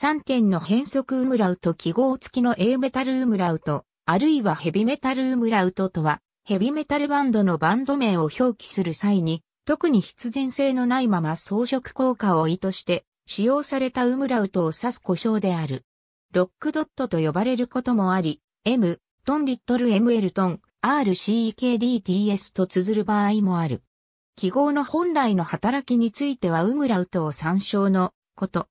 3点の変則ウムラウト記号付きの A メタルウムラウト、あるいはヘビメタルウムラウトとは、ヘビメタルバンドのバンド名を表記する際に、特に必然性のないまま装飾効果を意図して、使用されたウムラウトを指す故障である。ロックドットと呼ばれることもあり、M、トンリットル ML トン、RCEKDTS と綴る場合もある。記号の本来の働きについてはウムラウトを参照のこと。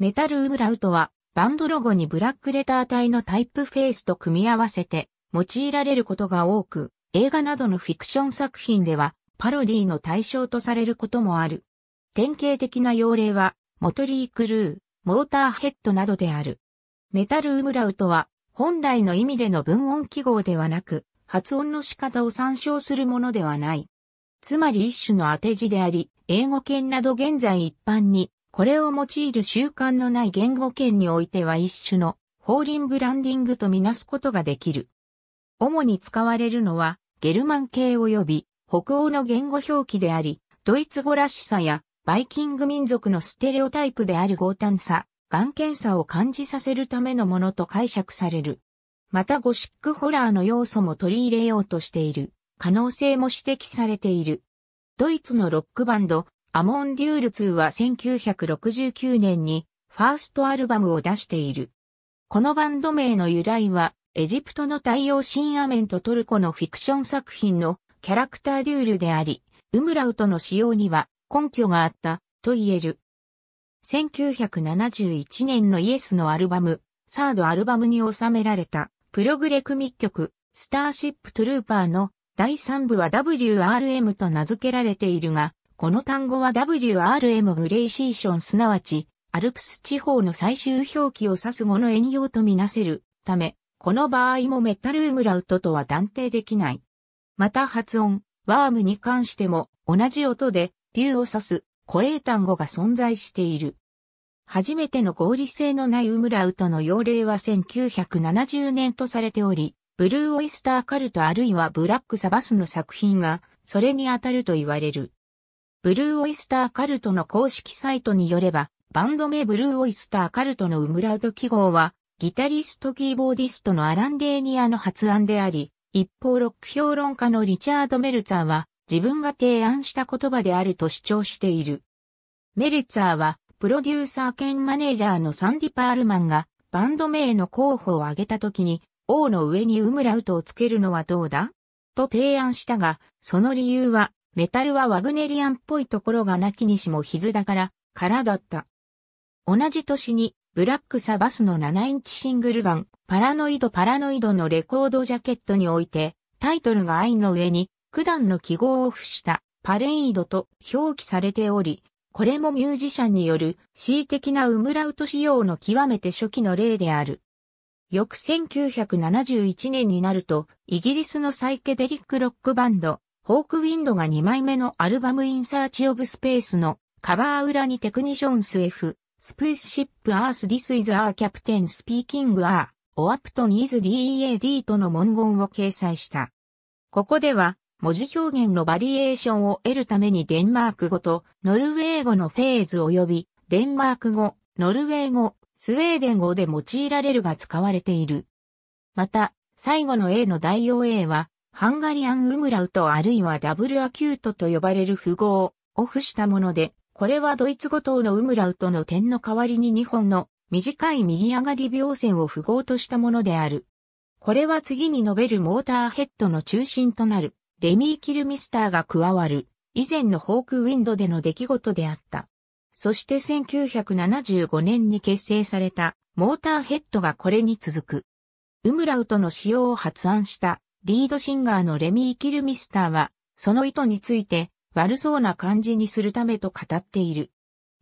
メタルウムラウトは、バンドロゴにブラックレター体のタイプフェイスと組み合わせて用いられることが多く、映画などのフィクション作品ではパロディーの対象とされることもある。典型的な用例は、モトリー・クルー、モーターヘッドなどである。メタル・ウムラウトは、本来の意味での文音記号ではなく、発音の仕方を参照するものではない。つまり一種の当て字であり、英語圏など現在一般にこれを用いる習慣のない言語圏においては一種の法輪ブランディングとみなすことができる。主に使われるのはゲルマン系及び北欧の言語表記であり、ドイツ語らしさやバイキング民族のステレオタイプである強端さ、眼検査を感じさせるためのものと解釈される。またゴシックホラーの要素も取り入れようとしている可能性も指摘されている。ドイツのロックバンドアモンデュール2は1969年にファーストアルバムを出している。このバンド名の由来は、エジプトの太陽神アメンとトルコのフィクション作品のキャラクターデュールであり、ウムラウトの使用には根拠があったと言える。1971年のイエスのアルバム、サードアルバムに収められたプログレ組曲、スターシップトゥルーパーの第3部は WRM と名付けられているが、この単語は WRM グレイシーションすなわち、アルプス地方の最終表記を指す語の遠用とみなせるため、この場合もメタルームラウトとは断定できない。また発音、ワームに関しても同じ音で竜を指す固英単語が存在している。初めての合理性のないウムラウトの要例は1970年とされており、ブルーオイスターカルトあるいはブラックサバスの作品がそれに当たると言われる。ブルーオイスターカルトの公式サイトによれば、バンド名ブルーオイスターカルトのウムラウト記号は、ギタリストキーボーディストのアラン・デーニアの発案であり、一方ロック評論家のリチャード・メルツァーは、自分が提案した言葉であると主張している。メルツァーは、プロデューサー兼マネージャーのサンディ・パールマンが、バンド名の候補を挙げた時に、王の上にウムラウトをつけるのはどうだと提案したが、その理由は、メタルはワグネリアンっぽいところがなきにしも傷だから、からだった。同じ年に、ブラックサバスの7インチシングル版、パラノイドパラノイドのレコードジャケットにおいて、タイトルが愛の上に、九段の記号を付したパレイドと表記されており、これもミュージシャンによる恣意的なウムラウト仕様の極めて初期の例である。翌1971年になると、イギリスのサイケデリックロックバンド、ホークウィンドが2枚目のアルバムインサーチオブスペースのカバー裏にテクニションス F、スペースシップアースディスイズアーキャプテンスピーキングアー、オアプトニーズ DEAD との文言を掲載した。ここでは、文字表現のバリエーションを得るためにデンマーク語とノルウェー語のフェーズ及び、デンマーク語、ノルウェー語、スウェーデン語で用いられるが使われている。また、最後の A の代用 A は、ハンガリアンウムラウトあるいはダブルアキュートと呼ばれる符号を付したもので、これはドイツ語等のウムラウトの点の代わりに2本の短い右上がり秒線を符号としたものである。これは次に述べるモーターヘッドの中心となるレミー・キルミスターが加わる以前のホークウィンドでの出来事であった。そして1975年に結成されたモーターヘッドがこれに続く。ウムラウトの使用を発案したリードシンガーのレミー・キルミスターは、その意図について悪そうな感じにするためと語っている。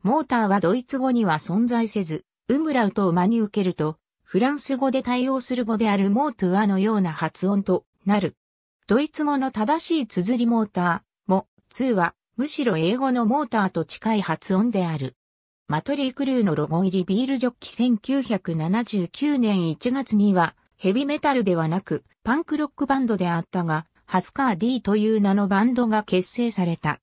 モーターはドイツ語には存在せず、ウムラウトを真に受けると、フランス語で対応する語であるモートゥアのような発音となる。ドイツ語の正しい綴りモーターも、ーは、むしろ英語のモーターと近い発音である。マトリークルーのロゴ入りビールジョッキ1979年1月には、ヘビメタルではなく、パンクロックバンドであったが、ハスカー D という名のバンドが結成された。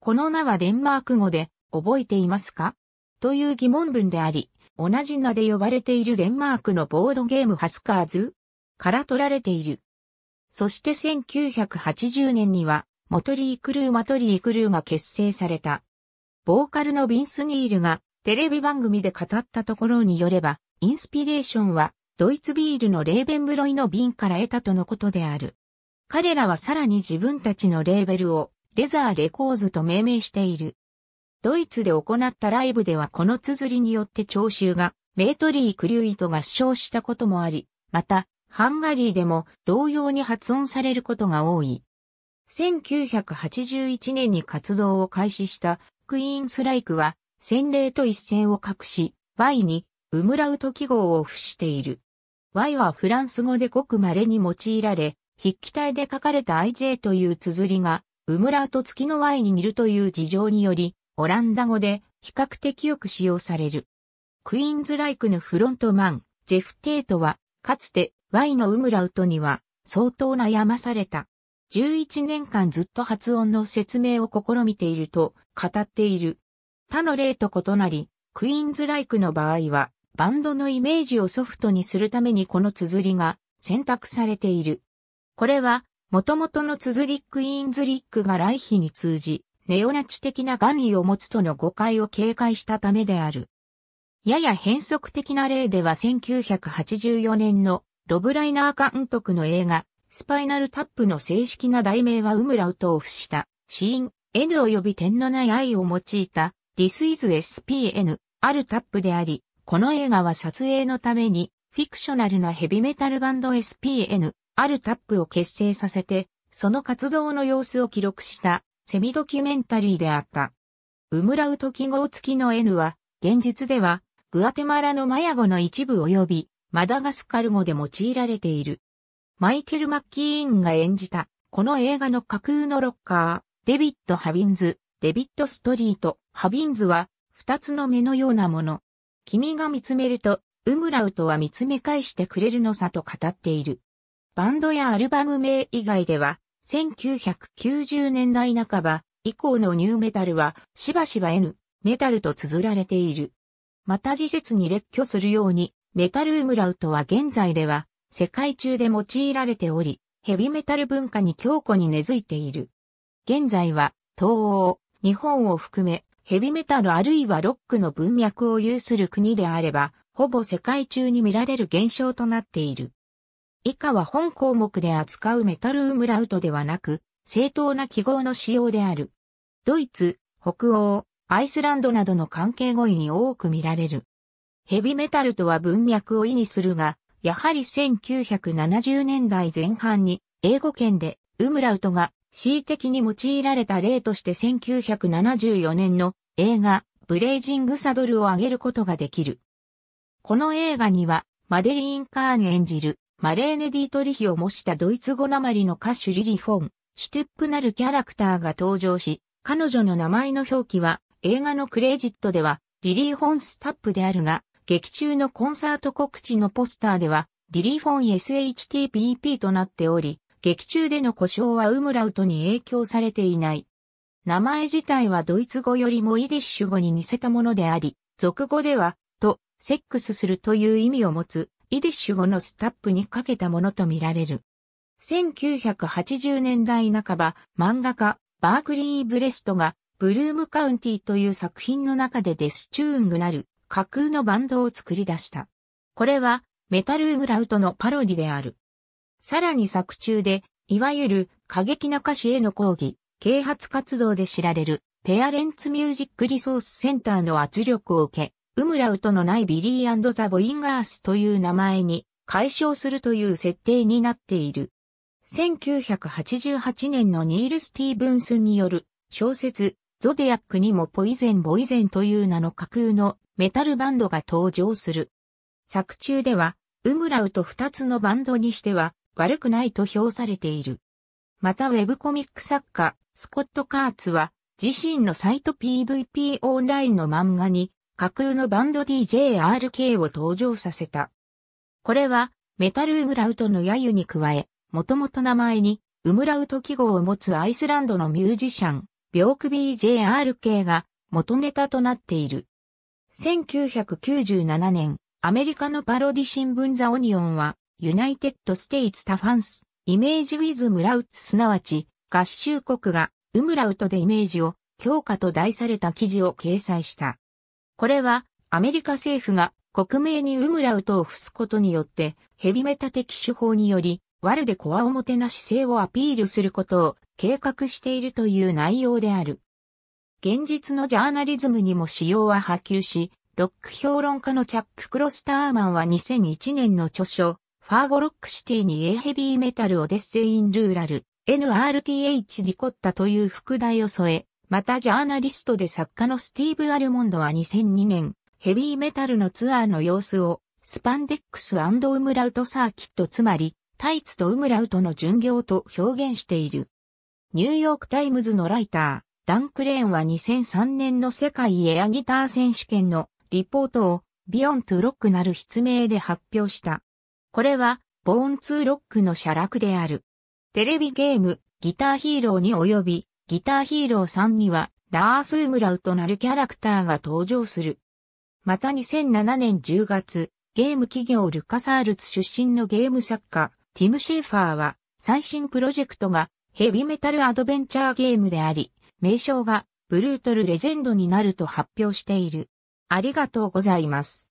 この名はデンマーク語で、覚えていますかという疑問文であり、同じ名で呼ばれているデンマークのボードゲームハスカーズから取られている。そして1980年には、モトリークルーマトリークルーが結成された。ボーカルのビンスニールがテレビ番組で語ったところによれば、インスピレーションはドイツビールのレーベンブロイの瓶から得たとのことである。彼らはさらに自分たちのレーベルをレザーレコーズと命名している。ドイツで行ったライブではこの綴りによって聴衆がメートリー・クリュイと合唱したこともあり、また、ハンガリーでも同様に発音されることが多い。1981年に活動を開始したクイーンスライクは、洗礼と一線を隠し、Y にウムラウト記号を付している。Y はフランス語でごく稀に用いられ、筆記体で書かれた IJ という綴りが、ウムラート付きの Y に似るという事情により、オランダ語で比較的よく使用される。クイーンズライクのフロントマン、ジェフ・テイトは、かつて Y のウムラウトには相当悩まされた。11年間ずっと発音の説明を試みていると語っている。他の例と異なり、クイーンズライクの場合は、バンドのイメージをソフトにするためにこの綴りが選択されている。これは、元々の綴りクイーンズリックが来日に通じ、ネオナチ的な願意を持つとの誤解を警戒したためである。やや変則的な例では1984年のロブライナー監督の映画、スパイナルタップの正式な題名はウムラウトを付したシーン、N 及び点のない愛を用いた This is SPN、あるタップであり、この映画は撮影のために、フィクショナルなヘビメタルバンド SPN、アルタップを結成させて、その活動の様子を記録したセミドキュメンタリーであった。ウムラウト記号付きの N は、現実では、グアテマラのマヤ語の一部及び、マダガスカル語で用いられている。マイケル・マッキーンが演じた、この映画の架空のロッカー、デビッド・ハビンズ、デビッド・ストリート、ハビンズは、二つの目のようなもの、君が見つめると、ウムラウトは見つめ返してくれるのさと語っている。バンドやアルバム名以外では、1990年代半ば以降のニューメタルは、しばしば N、メタルと綴られている。また事実に列挙するように、メタルウムラウトは現在では、世界中で用いられており、ヘビメタル文化に強固に根付いている。現在は、東欧、日本を含め、ヘビメタルあるいはロックの文脈を有する国であれば、ほぼ世界中に見られる現象となっている。以下は本項目で扱うメタルウムラウトではなく、正当な記号の使用である。ドイツ、北欧、アイスランドなどの関係語彙に多く見られる。ヘビメタルとは文脈を意味するが、やはり1970年代前半に英語圏でウムラウトが恣意的に用いられた例として1974年の映画ブレイジングサドルを挙げることができる。この映画にはマデリーン・カーン演じるマレーネ・ディートリヒを模したドイツ語なまりの歌手リリフォン、シュテップなるキャラクターが登場し、彼女の名前の表記は映画のクレジットではリリー・フォン・スタップであるが、劇中のコンサート告知のポスターではリリー・フォン SHTPP となっており、劇中での故障はウムラウトに影響されていない。名前自体はドイツ語よりもイディッシュ語に似せたものであり、俗語では、と、セックスするという意味を持つ、イディッシュ語のスタップにかけたものとみられる。1980年代半ば、漫画家、バークリー・ブレストが、ブルームカウンティという作品の中でデスチューングなる架空のバンドを作り出した。これはメタルームラウトのパロディである。さらに作中で、いわゆる過激な歌詞への抗議、啓発活動で知られる、ペアレンツミュージックリソースセンターの圧力を受け、ウムラウトのないビリーザ・ボインガースという名前に解消するという設定になっている。1988年のニール・スティーブンスによる小説ゾディアックにもポイゼン・ボイゼンという名の架空のメタルバンドが登場する。作中ではウムラウト2つのバンドにしては悪くないと評されている。またウェブコミック作家、スコット・カーツは、自身のサイト PVP オンラインの漫画に、架空のバンド DJRK を登場させた。これは、メタルウムラウトの揶揄に加え、もともと名前に、ウムラウト記号を持つアイスランドのミュージシャン、ビョーク BJRK が元ネタとなっている。1997年、アメリカのパロディ新聞ザ・オニオンは、ユナイテッド・ステイツ・タファンス、イメージ・ウィズ・ムラウツすなわち、合衆国が、ウムラウトでイメージを、強化と題された記事を掲載した。これは、アメリカ政府が、国名にウムラウトを付すことによって、ヘビメタ的手法により、ワルでコアおもてな姿勢をアピールすることを計画しているという内容である。現実のジャーナリズムにも使用は波及し、ロック評論家のチャック・クロスターマンは2001年の著書、ファーゴロックシティに A ヘビーメタルオデッセインルーラル、NRTH ィコッタという副題を添え、またジャーナリストで作家のスティーブ・アルモンドは2002年、ヘビーメタルのツアーの様子を、スパンデックスウムラウトサーキットつまり、タイツとウムラウトの巡業と表現している。ニューヨークタイムズのライター、ダン・クレーンは2003年の世界エアギター選手権のリポートをビヨントロックなる筆名で発表した。これは、ボーン2ロックの写楽である。テレビゲーム、ギターヒーローに及び、ギターヒーロー3には、ラースウムラウとなるキャラクターが登場する。また2007年10月、ゲーム企業ルカサールツ出身のゲーム作家、ティム・シェーファーは、最新プロジェクトがヘビメタルアドベンチャーゲームであり、名称がブルートルレジェンドになると発表している。ありがとうございます。